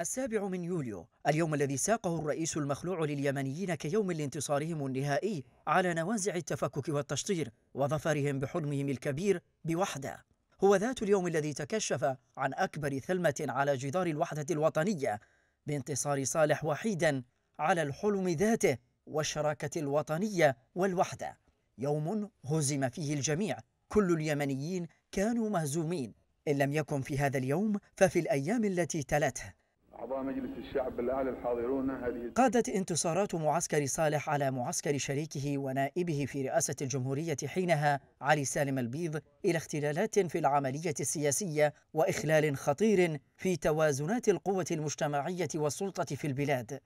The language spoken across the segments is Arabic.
السابع من يوليو اليوم الذي ساقه الرئيس المخلوع لليمنيين كيوم لانتصارهم النهائي على نوازع التفكك والتشطير وظفرهم بحلمهم الكبير بوحده هو ذات اليوم الذي تكشف عن اكبر ثلمه على جدار الوحده الوطنيه بانتصار صالح وحيدا على الحلم ذاته والشراكه الوطنيه والوحده يوم هزم فيه الجميع كل اليمنيين كانوا مهزومين ان لم يكن في هذا اليوم ففي الايام التي تلته أعضاء مجلس الشعب الأعلى الحاضرون هذه قادت انتصارات معسكر صالح على معسكر شريكه ونائبه في رئاسة الجمهورية حينها علي سالم البيض إلى اختلالات في العملية السياسية وإخلال خطير في توازنات القوة المجتمعية والسلطة في البلاد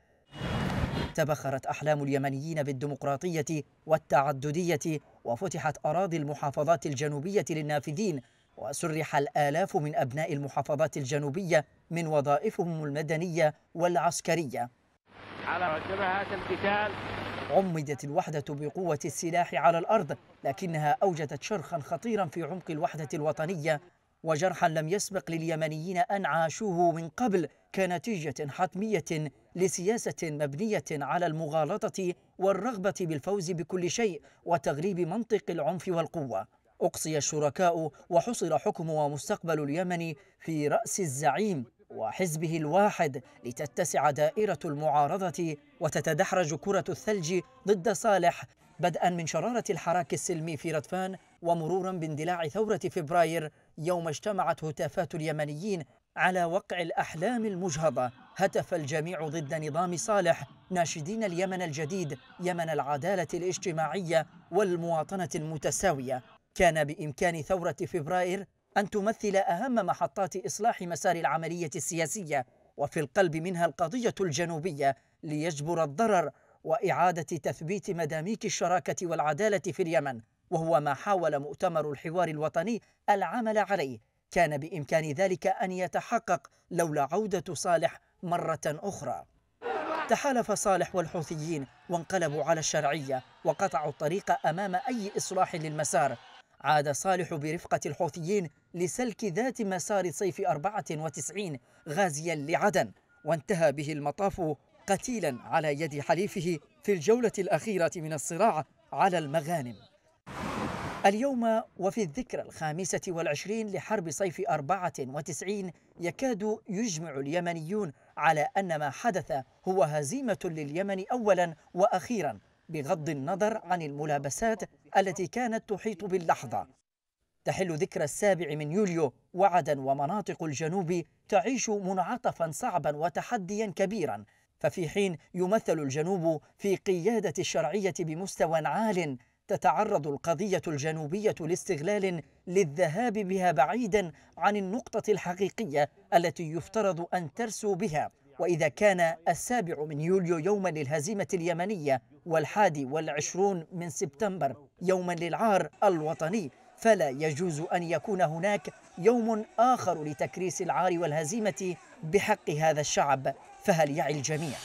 تبخرت أحلام اليمنيين بالديمقراطية والتعددية وفتحت أراضي المحافظات الجنوبية للنافذين وسرح الآلاف من أبناء المحافظات الجنوبية من وظائفهم المدنية والعسكرية على جبهات القتال عمدت الوحدة بقوة السلاح على الأرض لكنها أوجدت شرخا خطيرا في عمق الوحدة الوطنية وجرحا لم يسبق لليمنيين أن عاشوه من قبل كنتيجة حتمية لسياسة مبنية على المغالطة والرغبة بالفوز بكل شيء وتغريب منطق العنف والقوة أقصي الشركاء وحصر حكم ومستقبل اليمن في رأس الزعيم وحزبه الواحد لتتسع دائرة المعارضة وتتدحرج كرة الثلج ضد صالح بدءا من شرارة الحراك السلمي في ردفان ومرورا باندلاع ثورة فبراير يوم اجتمعت هتافات اليمنيين على وقع الأحلام المجهضة هتف الجميع ضد نظام صالح ناشدين اليمن الجديد يمن العدالة الاجتماعية والمواطنة المتساوية كان بامكان ثوره فبراير ان تمثل اهم محطات اصلاح مسار العمليه السياسيه وفي القلب منها القضيه الجنوبيه ليجبر الضرر واعاده تثبيت مداميك الشراكه والعداله في اليمن وهو ما حاول مؤتمر الحوار الوطني العمل عليه كان بامكان ذلك ان يتحقق لولا عوده صالح مره اخرى تحالف صالح والحوثيين وانقلبوا على الشرعيه وقطعوا الطريق امام اي اصلاح للمسار عاد صالح برفقة الحوثيين لسلك ذات مسار صيف 94 غازيا لعدن وانتهى به المطاف قتيلا على يد حليفه في الجولة الأخيرة من الصراع على المغانم اليوم وفي الذكرى الخامسة والعشرين لحرب صيف أربعة وتسعين يكاد يجمع اليمنيون على أن ما حدث هو هزيمة لليمن أولا وأخيرا بغض النظر عن الملابسات التي كانت تحيط باللحظة تحل ذكرى السابع من يوليو وعدا ومناطق الجنوب تعيش منعطفا صعبا وتحديا كبيرا ففي حين يمثل الجنوب في قيادة الشرعية بمستوى عال تتعرض القضية الجنوبية لاستغلال للذهاب بها بعيدا عن النقطة الحقيقية التي يفترض أن ترسو بها وإذا كان السابع من يوليو يوما للهزيمة اليمنية والحادي والعشرون من سبتمبر يوما للعار الوطني فلا يجوز أن يكون هناك يوم آخر لتكريس العار والهزيمة بحق هذا الشعب فهل يعي الجميع؟